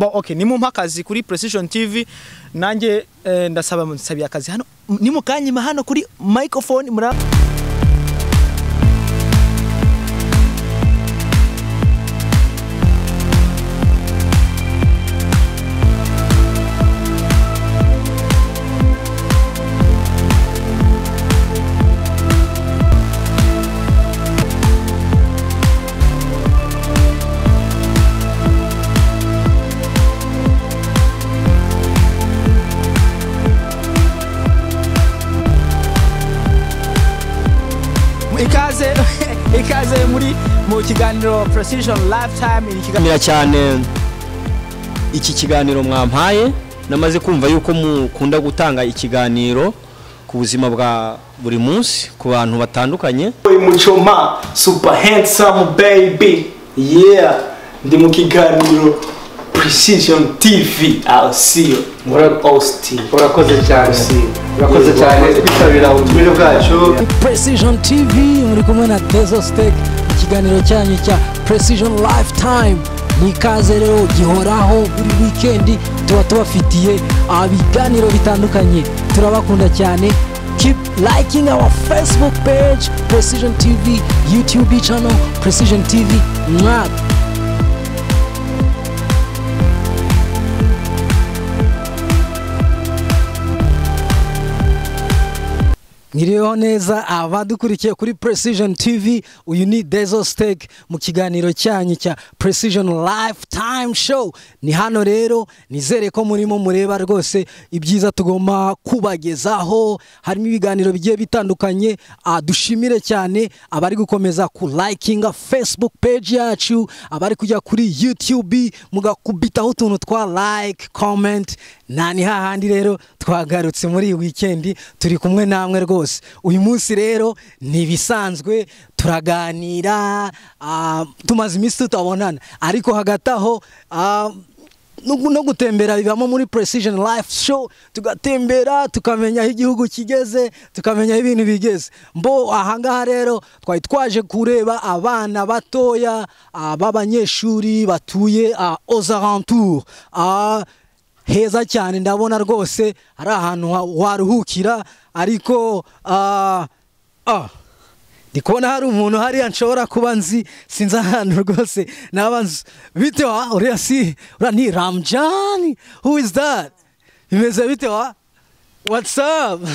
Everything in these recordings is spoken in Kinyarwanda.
bo okay ni mumpa akazi kuri Precision TV nanjye eh, ndasaba munsabiye akazi hano ni mukanyima hano kuri microphone mura mu kiganiro precision lifetime ni cyane iki kiganiro mwampaye namaze kumva yuko mukunda gutanga ikiganiro ku buzima bwa buri munsi ku bantu batandukanye mucoma super handsome baby yeah ndi mu kiganiro precision tv i'll see you urakoze cyane urakoze cyane twitabira ubutumire bwacu precision tv muri kumwe na tezo stake ikiganiro cyanyu cya precision lifetime ni ikaze rero gihoraho buri wikendi tuba tubafitiye ibiganiro bitandukanye turabakunda cyane keep liking our facebook page precision tv youtube channel precision tv mwaka mwiriyeho neza abadukurikiye kuri precision tv uyu ni dezo siteke mu kiganiro cyanyu cya precision time show ni hano rero nizere ko murimo mureba rwose ibyiza tugomba kubagezaho harimo ibiganiro bigiye bitandukanye ah, dushimire cyane abari gukomeza ku likinga facebook page yacu abari kujya kuri youtube mugakubitaho utuntu twa like comment nta ni hahandi rero twagarutse muri iyi wikendi turi kumwe namwe rwose rwose uyu munsi rero ni turaganira ah, tumaze iminsi tutabonana ariko hagati aho ah, no gutembera bibamo muri precision life show tugatembera tukamenya aho igihugu kigeze tukamenya aho ibintu bigeze mbo ahangaha rero twari twaje kureba abana batoya ah, b'abanyeshuri batuye a ozarantour heza cyane ndabona rwose ari ahantu waruhukira ariko ah, ah, ndi kubona hari umuntu hariya nshobora kuba nzi sinzi ahantu rwose naba bite wa uriya si uriya ni ramjani who is that bimeze bite wa watsapu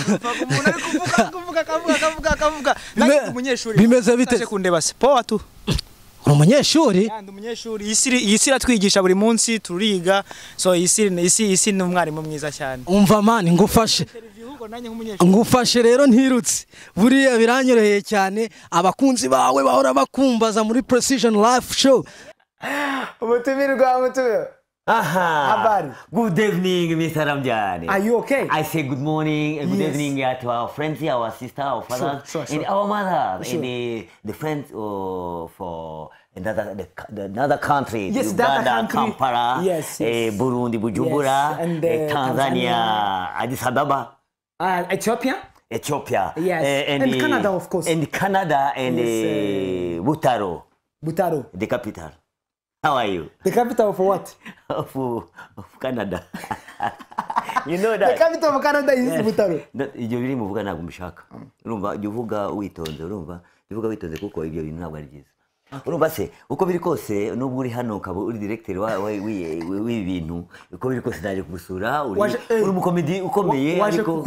umuntu ari kuvuga akavuga akavuga akavuga akavuga umunyeshuri bimeze bite kundeba siporo uri umunyeshuri umunyeshuri iyi si iratwigisha buri munsi turiga so iyi si ni umwarimu mwiza cyane umva mani ngufashe ngufashe rero ntirutse buriya biranyoroheye cyane abakunzi bawe bahora bakumbaza muri precision life show umutumirwa mutumirwa Aha. Habari. Good evening, Mr. Ramjani. Are you okay? I say good morning and good yes. evening yeah, to our friends here, our sister, our father, sure, sure, sure. and our mother, sure. and the, the friends uh, for another the, the, another country, yes, Uganda, that country. Kampala, yes, eh, yes. Uh, Burundi, Bujumbura, yes. and, eh, uh, Tanzania, Tanzania, Addis Ababa, uh, Ethiopia. Ethiopia, yes, uh, and, and Canada, of course, and Canada, and yes, uh, uh, Butaro, Butaro, the capital. How are you? The capital of what? of, of Canada. you know that. The capital of Canada is yes. Butaro. Ibyo biri muvuga ntabwo mbishaka. Urumva jya uvuga witonze urumva jya uvuga witonze kuko ibyo bintu ntabwo ari byiza. urumva se uko biri kose n'ubwo uri hano ukaba uri diregiteri w'ibi bintu uko biri kose naje kugusura uri eh, umukomedi ukomeye ariko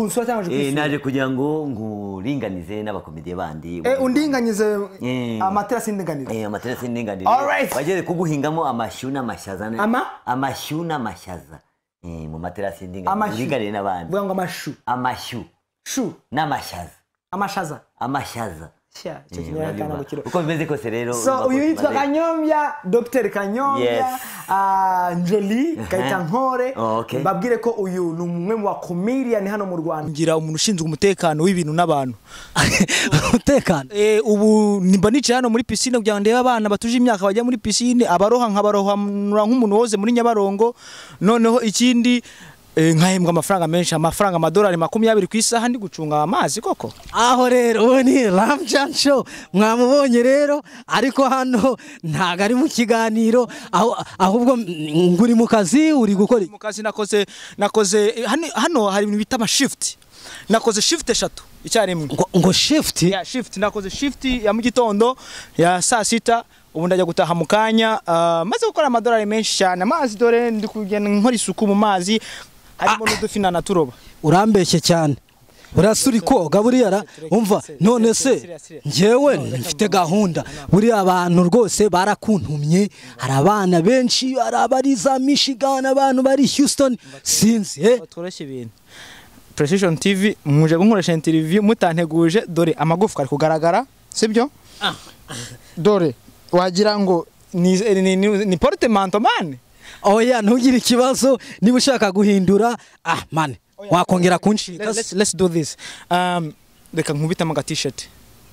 eh, naje kugira ngo nkuringanize n'abakomediye bandi eh, undinganize amaterasi y'indinganire amaterasi y'indinganire wageze kuguhingamo amashyuza n'amashyaza amashyuza n'amashyaza mu materasi y'indinganire uringaniye n'abandi amashu n'amashyaza amashaza amashaza Mm, uko bimeze kose rero so uyu yitwa kanyombya dogiteri kanyombya uh, njoli gahita uh-huh. nkore oh, mbabwire ko uyu ni umwe mu bakomiriyani hano mu rwanda ngira umuntu ushinzwe umutekano w'ibintu n'abantu umutekano eh, ubu nimba nicaye hano muri pisine kugira ngo ndebe abana batuje imyaka bajya muri pisine abaroha nkabaroha nk'umuntu woze muri nyabarongo noneho ikindi Eh, nkahembwa amafaranga menshi amafaranga amadolari makumyabiri ku isaha ndi gucunga amazi koko aho rero ubu ni ramujani mwamubonye rero ariko hano ntabwo ari mu kiganiro ahubwo ngo uri mu kazi uri gukora mu kazi nakoze nakoze eh, hano hari ibintu bita amashifuti nakoze shifuti eshatu icyarimwe ngo shifuti ya shifuti nakoze shifuti ya mu gitondo ya saa sita ubu ndajya gutaha mu kanya ah, maze gukora amadolari menshi cyane amazi dore ndi kugenda nkora isuku mu mazi harimo ah. n'udufi na naturoba urambeshye cyane urasuri koga buriya umva none se ngewe mfite gahunda buriya abantu rwose barakuntumye hari abana benshi hari abari za Michigan abantu bari Houston sinzi eh Precision TV muje gukoresha interview mutanteguje dore amagufwa ari kugaragara sibyo ah. dore wagira ngo ni ni, ni, ni oya oh ntugire ikibazo niba ushaka guhindura ah mani oh wakongera kunshika let's do this um, reka nkubitemo aga t-shirt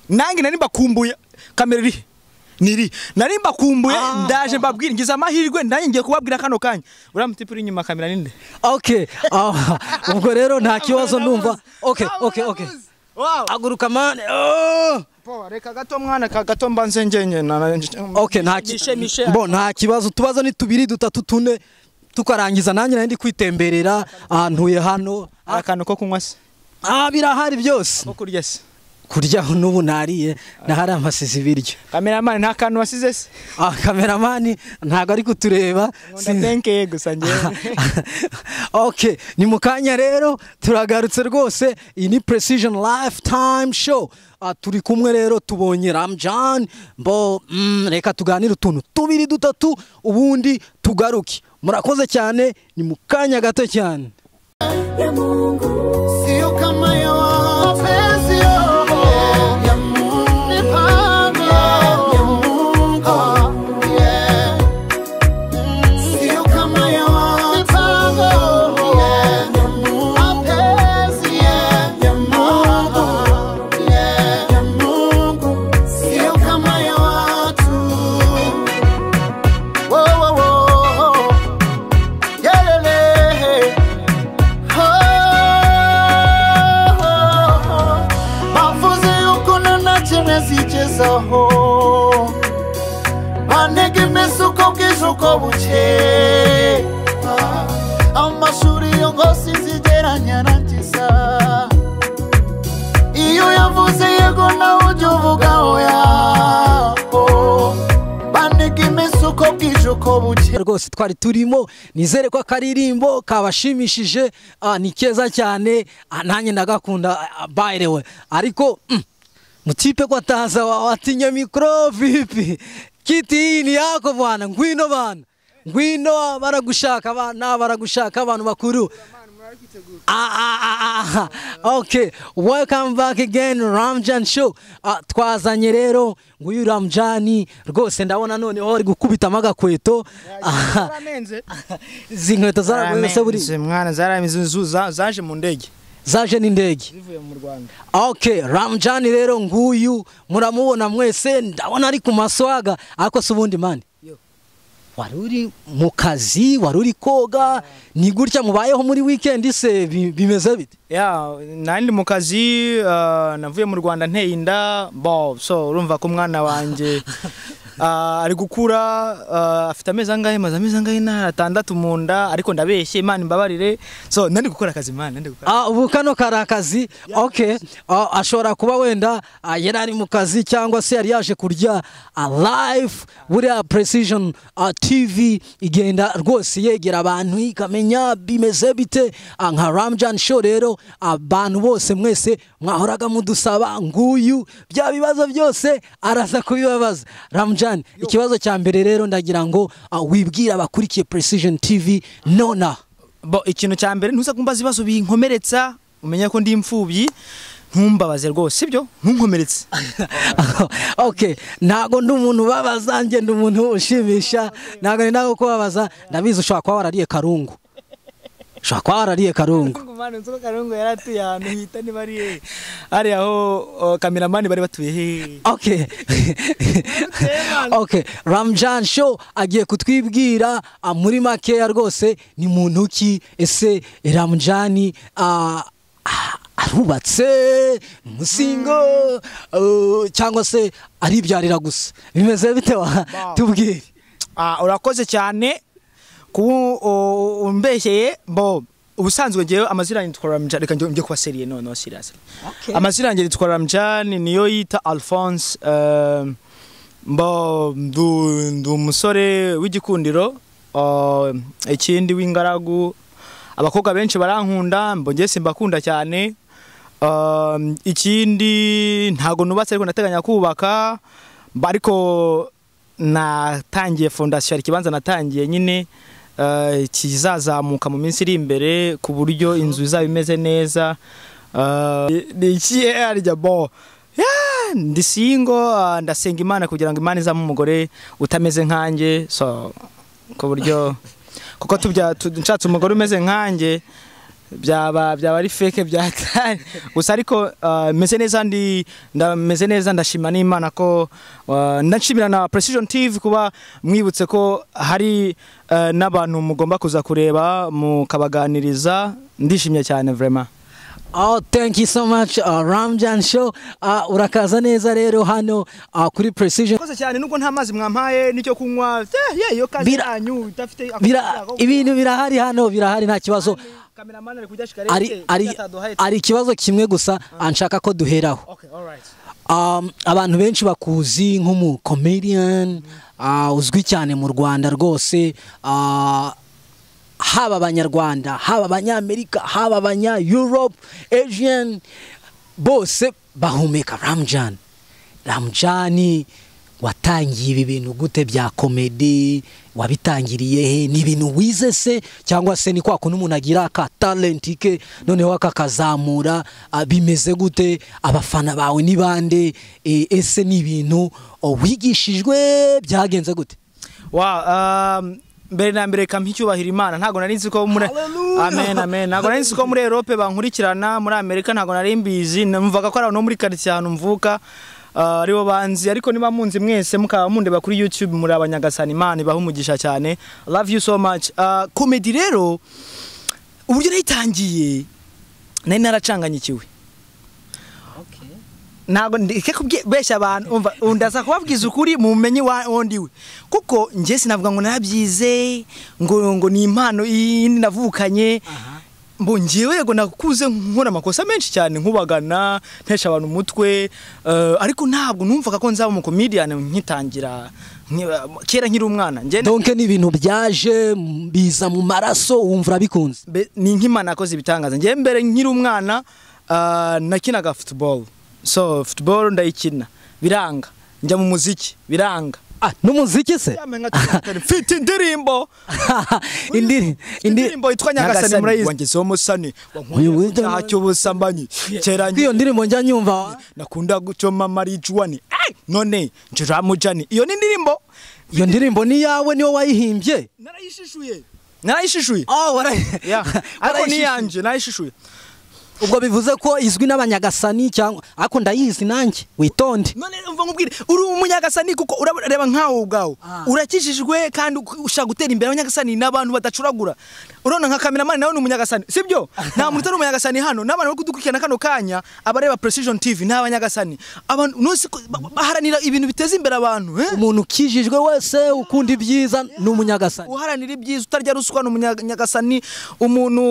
nange nari mbakumbuye kamera irihe niri nari mbakumbuye ah. ndaje mbabwira ngize amahirwe nanjye ngiye kubabwira kano kanya uriya mutipe uri inyuma kamera ninde okay ah, ubwo rero nta kibazo numva oke oke okay aguruka mani oh. reka gato mwana ka gato mbanze ngenye bo nta kibazo tubaza ni tubiri dutatu tune tukarangiza nanjye nari ndi kwitemberera ahantu huye hano akantu ko kunywa se ah birahari byose ko kurya se kurya n'ubu nariye nahari amasizi ibiryo kameramani nta kantu wasize se ah kameramani ntago ari kutureba sindenkeye gusa ngewe okay ni mu kanya rero turagarutse rwose iyi ni precision lifetime show ah, turi kumwe rero tubonye ramjan mbo mm, reka tuganire utuntu tubiri dutatu ubundi tugaruke murakoze cyane ni mu kanya gato cyane ya mungu buke ah, amashuri yo ngo sinzigeranya arangiza iyo uyavuze yego nawe ujya uvuga oya uko bwije uko buke rwose twari turimo nizere ko akaririmbo kabashimishije ah, ni keza cyane ah, nanjye ndagakunda bayirewe ariko mm, mutipe ko ataza watinya mikoro vipi kiti ni yako bwana, ngwino bana, ngwino, baragushaka na baragushaka abantu bakuru. Ah ah, ah, ah, ah, okay, welcome back again Ramjan show. Uh, twazanye rero nguyu Ramjani rwose ndabona noneho ari gukubita amagakweto. Zi nkweto zaramenze Mwana zaramenze zaje mu ndege. zaje n'indege zivuye mu Rwanda okay Ramjani rero nguyu muramubona mwese ndabona ari ku maswaga ariko si ubundi mani wari uri mu kazi wari uri koga ni gutya mubayeho muri wikendi se bimeze bite ya nandi mu kazi uh, navuye mu rwanda nteye inda bo so urumva ko umwana wanjye Ah, ari gukura ah, afite amezi angahe maze amezi angahe nta atandatu mu nda ariko ndabeshye imana imbabarire so nandi gukora akazi imana ah, ubu kano kari akazi oke ashobora kuba wenda yari ari mu kazi cyangwa se yari yaje kurya alive buriya precision tv igenda rwose yegera abantu ikamenya bimeze bite nka Ramjan show rero abantu bose mwese mwahoraga mudusaba nguyu bya bibazo byose araza kubibabaza ramjani cyane ikibazo cya mbere rero ndagira ngo ah, wibwira abakurikiye precision tv nona bo ikintu cya mbere ntuze kumbaza ibibazo binkomeretsa umenya ko ndi imfubyi ntumbabaze rwose sibyo ntunkomeretse okay ntago ndi umuntu ubabaza njye ndi umuntu ushimisha ntago ni nawe kubabaza ndabizi ushobora kuba warariye karungu ushobora kuba warariye karungu karungu kameramani bari batuye hehe oke ramjan show agiye kutwibwira ah, muri makeya rwose ni muntu ki ese eh, ramjani ah, arubatse umusingo hmm. oh, cyangwa se aribyarira gusa bimeze bite tubwire ah, urakoze cyane umbeshyeye bo ubusanzwe ngewe amazina yanjye yitwa ramjani reka njye kuba seriye noneho sirasi amazina yanjye yitwa ramjani niyo yita alphonse um, mbo ndi umusore w'igikundiro ikindi um, w'ingaragu abakobwa benshi barankunda mbo ngese mbakunda cyane um, ikindi ntabwo nubatse ariko ndateganya kubaka ariko natangiye fondasiyo hari ikibanza natangiye nyine Eh, kizazamuka mu minsi iri imbere ku buryo inzu izaba imeze neza eh, ni ikihe eh, harya bo ndi singo ah, ndasenga imana kugira ngo imana izamo umugore utameze nkanjye so ku buryo kuko nshatse umugore umeze nkanjye byaba byaba ari feke byatari gusa ariko uh, meze neza ndi ndameze neza ndashima n'imana ko uh, ndashimira na precision tv kuba mwibutse ko hari uh, n'abantu mugomba kuza kureba mukabaganiriza ndishimye cyane vrema Oh, thank you so much uh, Ramjan show uh, urakaza neza rero hano uh, kuri Precision kose cyane nuko nta mazi mwampaye nicyo kunywa eh, yeah, yeah, ibintu birahari hano birahari nta kibazo ari ikibazo kimwe gusa ah. anshaka ko duheraho um, abantu benshi bakuzi nk'umukomeriyani mm-hmm. uh, uzwi cyane mu rwanda rwose uh, haba abanyarwanda haba abanyamerika haba abanya europe asian bose bahumeka ramujani ramujani watangiye ibi bintu gute bya komedi wabitangiriye he eh, ni ibintu wize se cyangwa se ni kwa kuntu umuntu agira aka talenti ke noneho akakazamura ah, bimeze gute abafana bawe ni bande eh, ese ni ibintu oh, wigishijwe byagenze gute ah, mbere na mbere reka mpicyubahira imana ntabwo nari nzi ko muri amen amen ntabwo nari nzi ko muri erope bankurikirana muri amerika ntabwo nari mbizi numvaga ko ari ahantu muri karitsiye ahantu mvuka Ah, aribo banzi ariko niba munzi mwese mukaba mundeba kuri YouTube muri abanyagasani imana ibaho umugisha cyane love you so much komedi ah, rero uburyo nayitangiye nari naracanganyikiwe ntabwo ndeke benshi abantu ndaza kubabwiza ukuri mu bumenyi wundi we kuko njye sinavuga ngo narabyize ngo ngo ni impano yindi navukanye mbongewe yego nakuze nkora amakosa menshi cyane nkubagana ntesha abantu umutwe eh, ariko ntabwo numvaga ko nzaba umukomediyani nkitangira kera nkiri umwana donke ni ibintu byaje biza mu maraso wumva urabikunze ni nk'imana yakoze ibitangaza ngewe mbere nkiri umwana eh, nakinaga futuboro so futuboro ndayikina biranga njya mu muziki biranga Ah, n'umuziki se mfite indirimbo indirimbo yitwa nyagasani murayizi wangizeho umusani wankuye cy'ubusambanyi kera iyo ndirimbo njya nyumva nakunda gucoma marijuwani none njira mujani iyo ni indirimbo iyo ndirimbo ni yawe niyo wayihimbye narayishishuye narayishishuye oh warayi ariko ni yanje narayishishuye ubwo bivuze ko izwi n'abanyagasani cyangwa ariko ndayizi nanjye witonde none mva nkubwire uri umunyagasani kuko urareba nkawe ubwawe ah. urakijijwe kandi ushaka gutera imbere abanyagasani n'abantu badacuragura urabona nka kameramani nawe ni umunyagasani sibyo nta muntu utari umunyagasani hano n'abantu bari kudukurikirana kano kanya abareba precision tv ni abanyagasani abantu baharanira ibintu biteza imbere abantu eh? umuntu ukijijwe wese ukunda ibyiza ni umunyagasani uharanira ibyiza utarya ruswa ni umunyagasani umuntu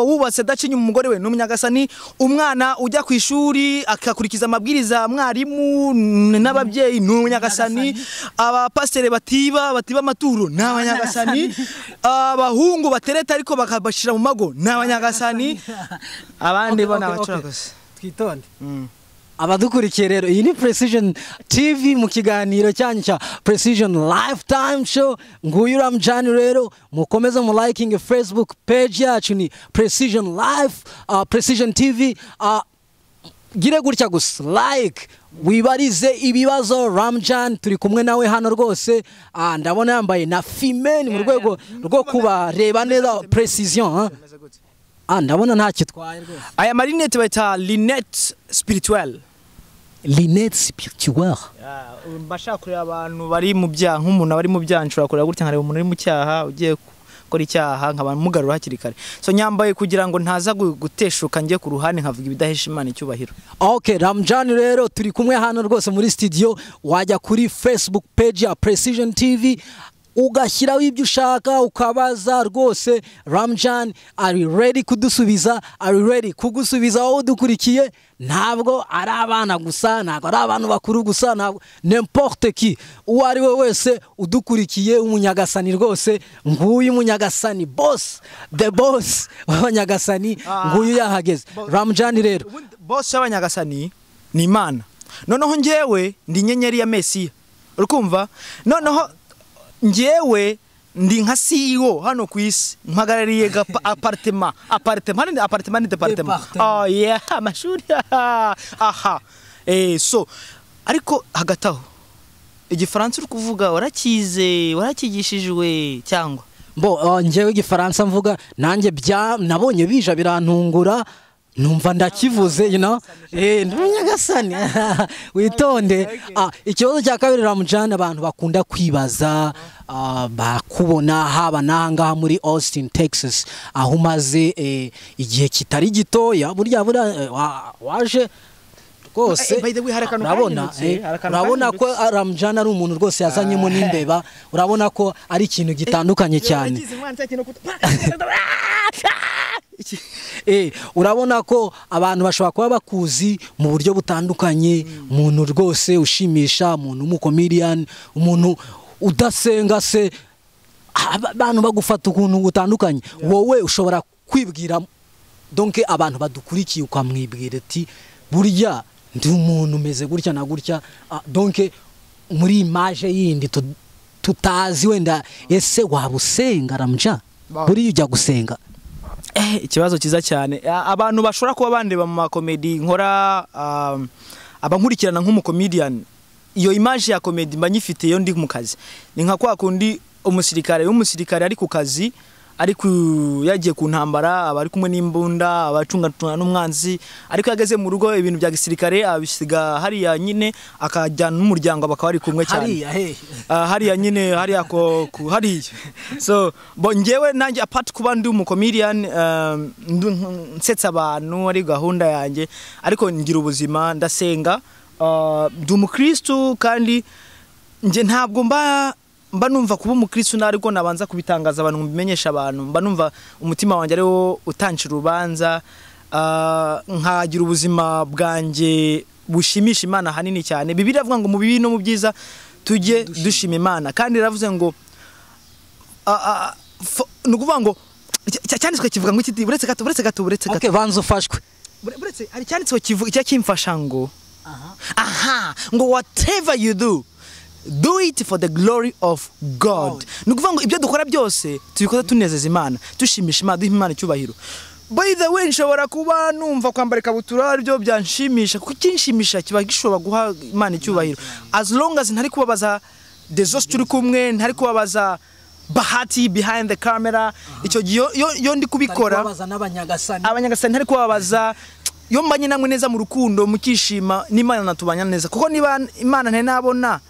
wawubatse adacinya umugore we ni umunyagasani cyane umwana ujya ku ishuri akakurikiza amabwiriza mwarimu n'ababyeyi ni umunyagasani abapasiteri batiba batiba amaturo ni abanyagasani abahungu batereta ariko bakabashyira mu mago ni abanyagasani abandi bo ni abacuruzi twitonde mm. abadukurikiye rero iyi ni precision tv mu kiganiro cyanyu cya precision lifetime show nguyu uramujyane rero mukomeze mu likingi facebook page yacu ni precision life uh, precision tv uh, gire gutya gusa like wibarize ibibazo ramjan turi kumwe nawe hano rwose ah, ndabona yambaye na female mu rwego rwo kubareba neza precision ah ndabona ntacyo itwaye rwose aya marinette bayita linete sipirituweli linete sipirituweli ah, um, bashaka kureba abantu bari mu byaha nk'umuntu bari mu byaha nshobora kureba gutya nkareba umuntu uri mu cyaha ugiye gukora icyaha nkaba mugarura hakiri kare so nyambaye kugira ngo ntaza guteshuka njye ku ruhande nkavuga ibidahesha imana icyubahiro ok ramjani rero turi kumwe hano rwose muri studio wajya kuri facebook page ya precision tv ugashyiraho ibyo ushaka ukabaza rwose ramujani ari redi kudusubiza ari redi kugusubiza wowe udukurikiye ntabwo ari abana gusa ntabwo ari abantu bakuru gusa ntabwo nemporute ki uwo ari we wese udukurikiye umunyagasani rwose nguyu munyagasani bosi de bosi w'abanyagasani ah. nguyu yahageze ramujani rero bosi y'abanyagasani ni imana noneho ngewe ni inyenyeri ya mesiya uri kumva noneho Njyewe ndi nka CEO hano ku isi mpagarariye apartema apartema ni apartema ni departema oh, amashuri aha eh, so ariko hagati aho igifaransa uri kuvuga warakize warakigishijwe cyangwa bo oh, ngewe igifaransa mvuga nanjye nabonye bija birantungura numva ndakivuze yino eh, ntunyagasane witonde ah, ikibazo cya kabiri ramujani abantu bakunda kwibaza uh-huh. ah, bakubona haba n'ahangaha muri austin texas aho umaze eh, igihe kitari gitoya burya eh, waje rwose urabona ko ramujani ari umuntu rwose yazanyemo n'imbeba urabona ko ari ikintu gitandukanye cyane Eh, urabona ko abantu bashobora kuba bakuzi mu buryo butandukanye hmm. umuntu rwose ushimisha umuntu w'umukomiriyani umuntu udasenga se abantu bagufata ukuntu butandukanye wowe ushobora kwibwira donke abantu badukurikiye ukamwibwira ati burya ndi umuntu umeze gutya na gutya ah, donke muri imaje yindi tutazi wenda ese waba usenga ramja buriya ujya gusenga Eh, ikibazo cyiza cyane abantu bashobora kuba bandeba mu makomedi nkora um, abankurikirana nk'umukomediyani iyo imaje ya komedi mba nyifite iyo ndi mu kazi ni nka kwa kundi umusirikare w'umusirikare ari ku kazi ariko yagiye ku ntambara aba ari kumwe n'imbunda aba acungatunga n'umwanzi ariko yageze mu rugo ibintu bya gisirikare abisiga hariya nyine akajya n'umuryango bakaba bari kumwe cyane hariya hehe ah, hariya nyine hariya ko hariya so bo ngewe nanjye apart kuba ndi umukomiliyani ehm, nsetsa abantu ari gahunda yanjye ariko ngira ubuzima ndasenga ah, ndi umukirisitu kandi njye ntabwo mba mba numva kuba umukristo nari rwo nabanza kubitangaza abantu mubimenyesha abantu mba numva umutima wanjye ariwo utanca urubanza ah, nkagira ubuzima bwanjye bushimisha imana hanini cyane bibiri avuga ngo mu bibi no mu byiza tujye dushima imana kandi iravuze ngo ah, ah, ni ukuvuga ngo cyanditswe kivuga ngo iki buretse gato buretse gato buretse gato banza ufashwe buretse hari icyanditswe kivuga icyo kimfasha ngo aha ngo whatever you do do it for the glory of god oh. ni ukuvuga ngo ibyo dukora byose tubikora tunezeza imana dushimisha imana duha imana icyubahiro by the way nshobora kuba numva kwambara ikabutura aribyo byanshimisha kuko ikinshimisha kiba gishobora guha imana icyubahiro as long as ntari kubabaza dezosi turi kumwe ntari kubabaza bahati behind the camera icyo gihe iyo ndi kubikora abanyagasani ntari kubabaza iyo mbanye namwe neza mu rukundo mukishima n'imana natubanya neza kuko niba imana nabona.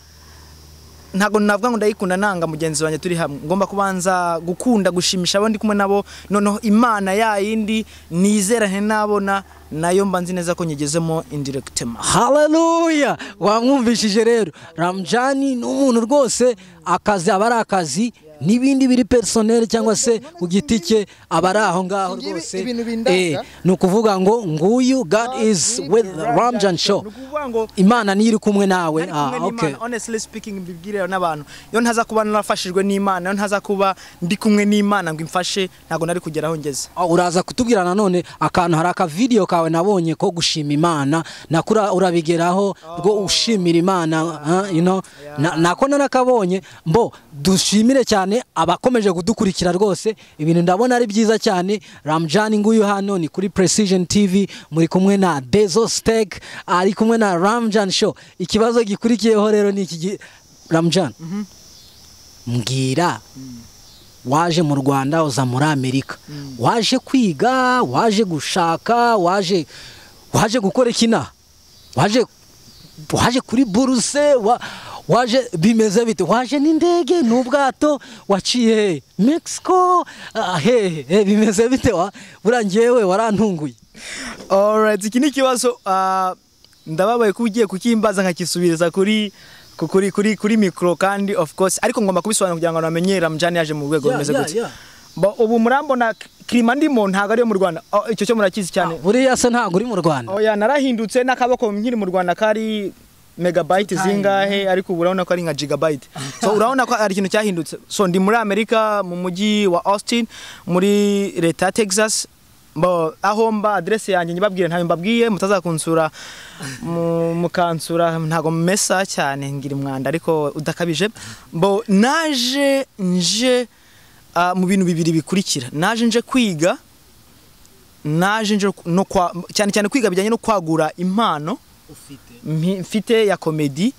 ntabwo navuga ngo ndayikunda nanga mugenzi wanjye turi hamwe ngomba kubanza gukunda gushimisha abandi kumwe nabo noneho imana yayindi nizerane nabona nayo mba nzi neza ko nyigezemo indiregitema hararuya wamwumvishije rero ramujani ni umuntu rwose akazi aba ari akazi n'ibindi biri personel cyangwa se ku giti cye aba aho ngaho rwose eh, ni ukuvuga ngo nguyu god ah, is with ramjan show imana niyo iri kumwe nawe ah, honestly speaking mbibwirira n'abantu iyo ntaza kuba narafashijwe n'imana iyo ntaza kuba ndi kumwe n'imana ngo imfashe ntabwo nari kugera aho ngeze ah, uraza kutubwira nanone akantu hari video kawe nabonye ko gushima imana nakura urabigeraho rwo oh. ushimira imana nako narakabonye mbo dushimire cyane cyane abakomeje kudukurikira rwose ibintu ndabona ari byiza cyane ramujani nguyu hano ni kuri precision tv muri kumwe na dezo siteke ari kumwe na ramujani show ikibazo gikurikiyeho rero ni iki ramujani mhm. mbwira mm. waje mu rwanda uza muri amerika mm. waje kwiga waje gushaka waje waje gukora ikina waje waje kuri buruse wa waje bimeze bite waje n'indege n'ubwato waciye mexico hehe ah, bimeze bite wa buriya warantunguye orayiti iki ni ikibazo ah, ndababaye ko ugiye kukimbaza nkakisubiriza kuri kuri kuri kuri mikoro kandi ofu kose ariko ngomba kubisobanura kugira ngo namenyere ramujyane yaje mu rwego rumeze gutya ubu murambona kirima ndimo ntabwo ariyo mu rwanda oh, icyo cyo murakizi cyane ah, buriya se ntabwo uri mu rwanda oh, narahindutse n'akaboko nkiri mu rwanda kari megabyte zingahe ariko ubu urabona ko ari nka jigabayiti so urabona ko ari ikintu cyahindutse so ndi muri amerika mu mujyi wa austin muri leta ya texas aho mba aderese yanjye nyibabwire ntayo mbabwiye mutazakunsura mukansura ntabwo mumesa cyane ngira umwanda ariko udakabije mbo naje nje mu bintu bibiri bikurikira naje nje kwiga naje nje no cyane cyane kwiga bijyanye no kwagura impano mfite ya komedi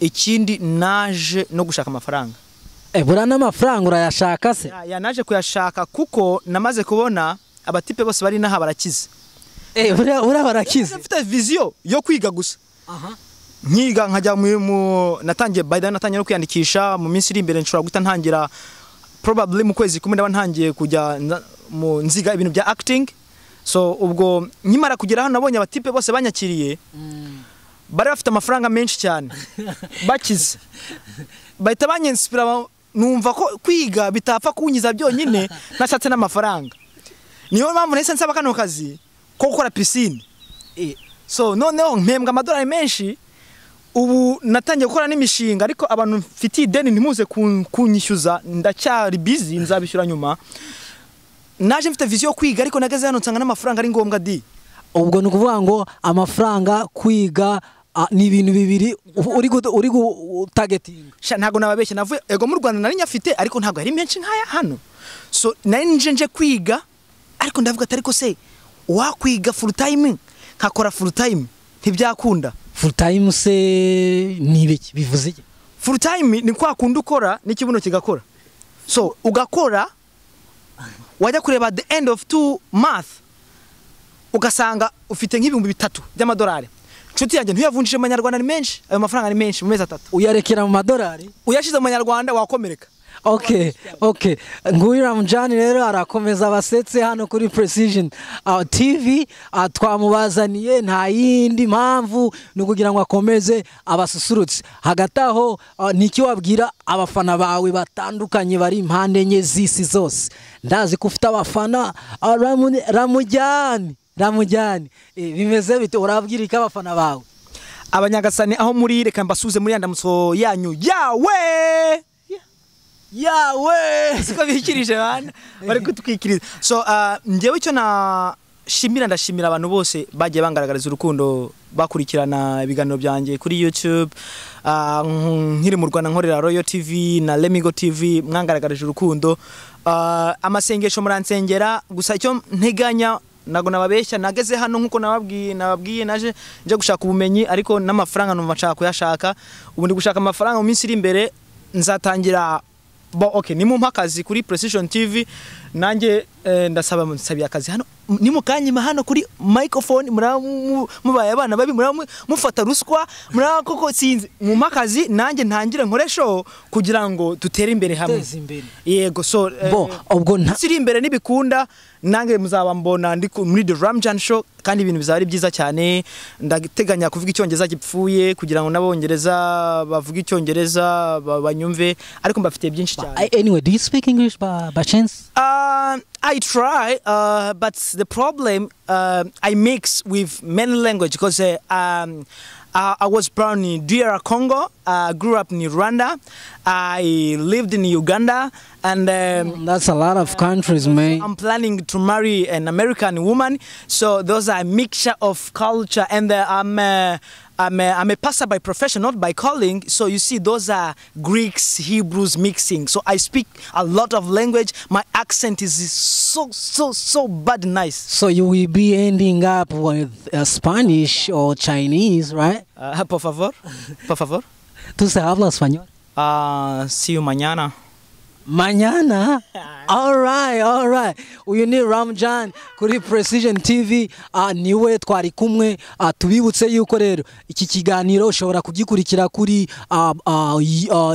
ikindi mm. naje no gushaka amafaranga Ebura eh, n'amafaranga urayashaka se naje kuyashaka kuko namaze kubona abatipe bose bari n'aha barakize buriya eh, barakize mfite viziyo yo kwiga gusa nkiga nkajya mu natangiye bayida natangiye no kwiyandikisha mu minsi iri imbere nshobora guhita ntangira probably mu kwezi kumwe ndaba ntangiye kujya mu nziga ibintu bya acting so ubwo nyimara kugera hano nabonye abatipe bose banyakiriye bari bafite amafaranga menshi cyane bakize bahita banyensipira numva ko kwiga bitapfa kunyiza byonyine nashatse n'amafaranga niyo mpamvu nahise nsaba kano kazi ko gukora pisine eh. so noneho mpembwa amadorari menshi ubu natangiye gukora n'imishinga ariko abantu mfitiye ideni ntimuze kunyishyuza ndacyari bizi nzabishyura nyuma naje mfite viziyo kwiga ariko nageze hano nsanga n'amafaranga ari ngombwa di ubwo ni ukuvuga ngo amafaranga kwiga ni ibintu bibiri uri gutagetinga ntabwo nababeshya navuye ego mu rwanda nari nyafite ariko ntabwo ari menshi nk'aya hano so nari nje nje kwiga ariko ndavuga atari ko se wakwiga furu tayime nkakora furu tayime ntibyakunda furu tayime se ni ibiki bivuze iki furu tayime ni kwa kundi ukora n'ikibuno kigakora so ugakora wajya kureba the end of two month ugasanga ufite nk'ibihumbi bitatu by'amadolari nshuti yanjye ntuyavunjije mu manyarwanda ni menshi ayo mafaranga ni menshi mu mezi atatu uyarekera mu madolari uyashyize mu manyarwanda wakomereka ok ok nguyu ramujani rero arakomeza abasetse hano kuri precision uh, tv uh, twamubazaniye nta yindi mpamvu ni ukugira ngo akomeze abasusurutse hagati aho uh, n'iki wabwira abafana bawe batandukanye bari impande enye z'isi zose ndazi ko ufite abafana ramujyane ramujyane eh, bimeze bite urabwira iki abafana bawe abanyagasane aho muri reka mbasuze muri yandamutso yanyu yawe yawe siko bikirije bana bari kutwikiriza so uh, ngewe icyo nashimira ndashimira abantu bose bagiye bangaragariza urukundo bakurikirana ibiganiro byanjye kuri YouTube uh, nkiri mu Rwanda nkorera Royal TV na Lemigo TV mwangaragarije urukundo uh, amasengesho muransengera gusa icyo nteganya ntabwo nababeshya nageze hano nkuko nababwiye nababwiye naje njya gushaka ubumenyi ariko n'amafaranga numva nshaka kuyashaka ubu gushaka amafaranga mu minsi iri imbere nzatangira okay ni mumpa akazi kuri precision tv nanjye eh, ndasaba musabiye akazi hano ni mukanyima hano kuri microphone mubaye abana babi mufata ruswa koko sinzi mumpa akazi nanjye ntangire nkore show kugira ngo dutere imbere hamwe yego so eh, ubwo nsiri imbere n'ibikunda nange muzaba mbona ndi muri The Ramjan Show kandi ibintu bizaba ari byiza cyane ndateganya kuvuga icyongereza gipfuye kugira ngo n'abongereza bavuga icyongereza banyumve ariko mbafite byinshi cyane anyway do you speak English by, by chance uh, I try uh, but the problem uh, I mix with many language because uh, um, Uh, I was born in DR Congo. I uh, grew up in Rwanda. I lived in Uganda. And um, mm, that's a lot of countries, man. I'm planning to marry an American woman. So those are a mixture of culture. And uh, I'm uh, I'm a, I'm a pastor by profession, not by calling. So you see, those are Greeks, Hebrews mixing. So I speak a lot of language. My accent is so, so, so bad nice. So you will be ending up with uh, Spanish or Chinese, right? Uh, por favor, por favor. ¿Tú habla español? Uh, see you mañana. manyana alright alright uyu ni ramujani kuri precision tv ah, niwe twari kumwe ah, tubibutse yuko rero iki kiganiro ushobora kugikurikira kuri ah,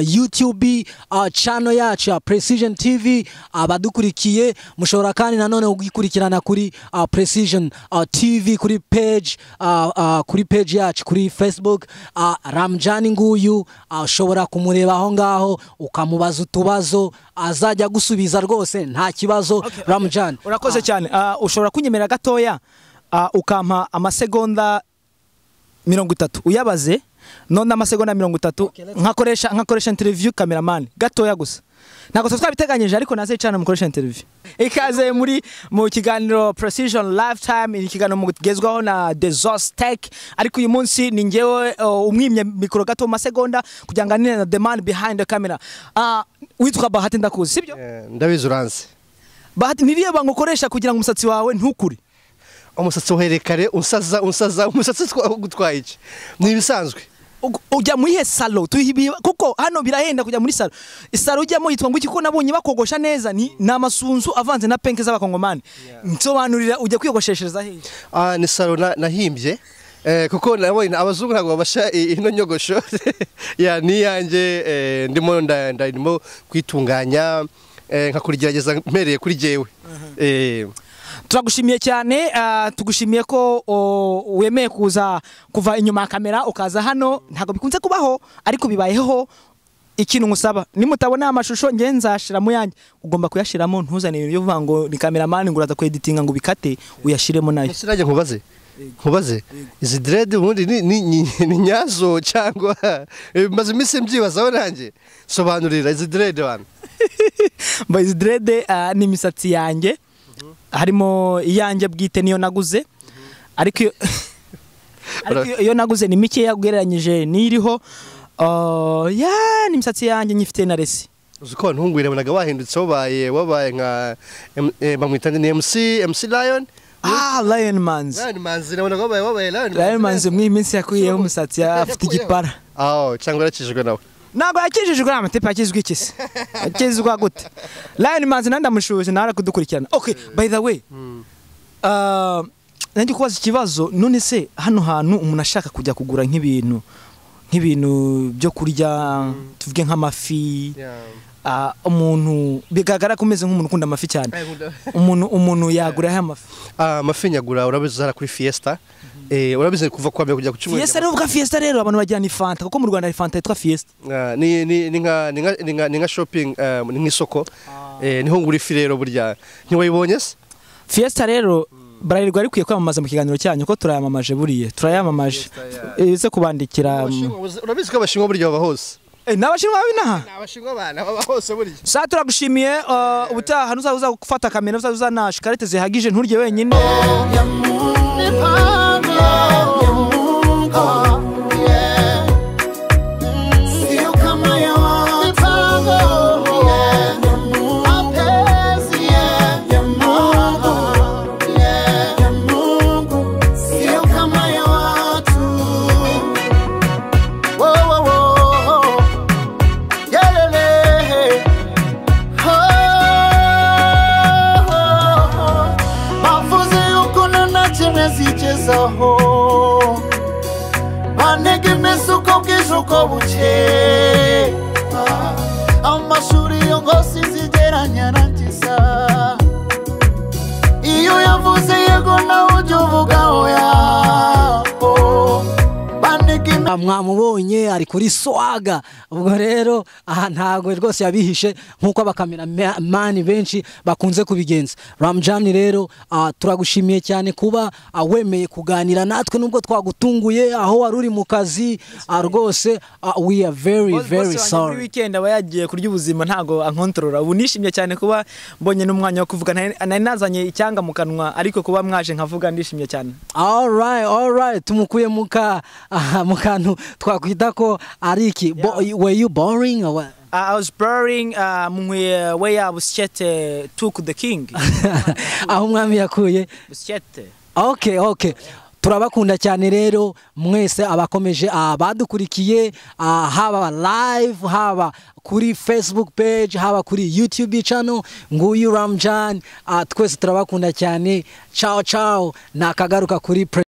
youtube channel yacu ya precision tv abadukurikiye mushobora kandi nanone kugikurikirana kuri precision tv kuri page kuri page yacu kuri facebook ramujani nguyu ushobora kumureba aho ngaho ukamubaza utubazo azajya gusubiza rwose nta kibazo ramujani urakoze ah. cyane ah, ushobora kunyemera gatoya ah, ukampa amasegonda mirongo itatu uyabaze none amasegonda mirongo itatu nkakoresha nkakoresha interiviyu kameramani gatoya gusa ntabwo twabiteganyije ariko naze cyane mukoresha interiviyu ikaze muri mu kiganiro precision lifetime ni ikiganiro mugezwaho na dezos tech ariko uyu munsi ni ngewe oh, umwimye mikoro gato mu masegonda kugira ngo anine na demand behind the camera witwa bahati ndakuzi sibyo eh, ndabizi uranze bahati ntiriya banki ukoresha kugira ngo umusatsi wawe ntukure umusatsi wawe kare usaza umusatsi utwaye iki ni ibisanzwe ujya muri iyo salo kuko hano birahenda kujya muri salo isaro ujyamo yitwa ngo kuko nabonye bakogosha neza ni amasunzu avanze na penke z'abakongomani nsobanurira ujya kwiyogosheshereza hirya ah, ni salo nahimbye Eh, kuko nabonye abazungu ntabwo babasha ino nyogosho niyanjye eh, ndimo ndimo kwitunganya eh, nkakurigerageza mpereye kuri jyewe uh-huh. turagushimiye cyane ah, tugushimiye ko wemeye kuza kuva inyuma ya kamera ukaza hano ntabwo bikunze kubaho ariko bibayeho ikintu ngusaba nimutabona amashusho nge nzashira yanjye ugomba kuyashiramo ntuzane ibintu byo kuvuga ngo ni kameramani ngo uraza kweditinga ngo ubikate uyashiremo nayo nkubaze nkubaze izi derede ubundi ni nyazo cyangwa eh, maze iminsi mbyibazaho nanjye sobanurira izi derede bantu mba izi derede eh, ni imisatsi yanjye mhm. harimo iyanjye bwite niyo naguze mhm. ariko iyo naguze ni mikeya ugereranyije n'iriho oh, ni imisatsi yanjye nyifite na resi uzi ko bantu wabaye wabaye wabaye nka eh, bamwita ni emusi emusi rayoni ah lion manzi ah, lion manzi nabona ko babaye babaye lion manzi lion manzi mw'iyi minsi yakuyeho umusatsi afite igipara aho cyangwa yakijijwe nawe ntabwo yakijijwe nta matepe yakizwa iki se yakizwa gute lion manzi nanjye ndamushuje nawe arakudukurikirana okay by the way hmm. uh, nanjye kubaza ikibazo none se hano hantu umuntu ashaka kujya kugura nk'ibintu nk'ibintu byo kurya hmm. tuvuge nk'amafi Ah, umuntu bigaragara ko umeze nk'umuntu ukunda amafi cyane umuntu umuntu yagura eh. amafi ah, amafi nyagura urabizara kuri fiesta mhm. eh, urabizi kuva kwa mbere kujya ku cyumweru fiesta n'ubwo fiesta rero abantu bagira ni fanta kuko mu Rwanda hari fanta yitwa fiesta ah, ni nka shopping eh, ni nk'isoko niho ngura ifi rero burya ntiwayibonye se fiesta rero mm. bararwa rikwiye kwamamaza mu kiganiro cyanyu ko turayamamaje buriye turayamamaje ese kubandikira mm. urabizi ko abashinwa burya baba hose Eh, n'abashinwa binaha n'abashinwa bana baba hose buriye sa turagushimiye uh, hanu nuzaza gufata kamera uzaza na shikarete zihagije nturye wenyine oh, bamubonye ari kuri swaga ubwo rero aha ntabwo rwose yabihishe nk'uko abakamera mani benshi bakunze kubigenza ramujani rero ah, turagushimiye cyane kuba ah, wemeye kuganira natwe nubwo twagutunguye aho wari uri mu kazi ah, rwose we are very very sorry wikendi aba yagiye kurya ubuzima ntabwo ankontorora ubu nishimye cyane kuba mbonye n'umwanya wo kuvuga nari nazanye icyanga mu kanwa ariko kuba mwaje nkavuga ndishimye cyane all right all right tumukuye mu kantu twakwita ko ari iki were you boring or what I was boring uh, mu we yabusyete took the king aho umwami yakuye busyete okay okay turabakunda cyane rero mwese abakomeje uh, badukurikiye uh, haba live haba kuri facebook page haba kuri youtube channel nguyu ramjani twese turabakunda cyane ciao ciao nakagaruka kuri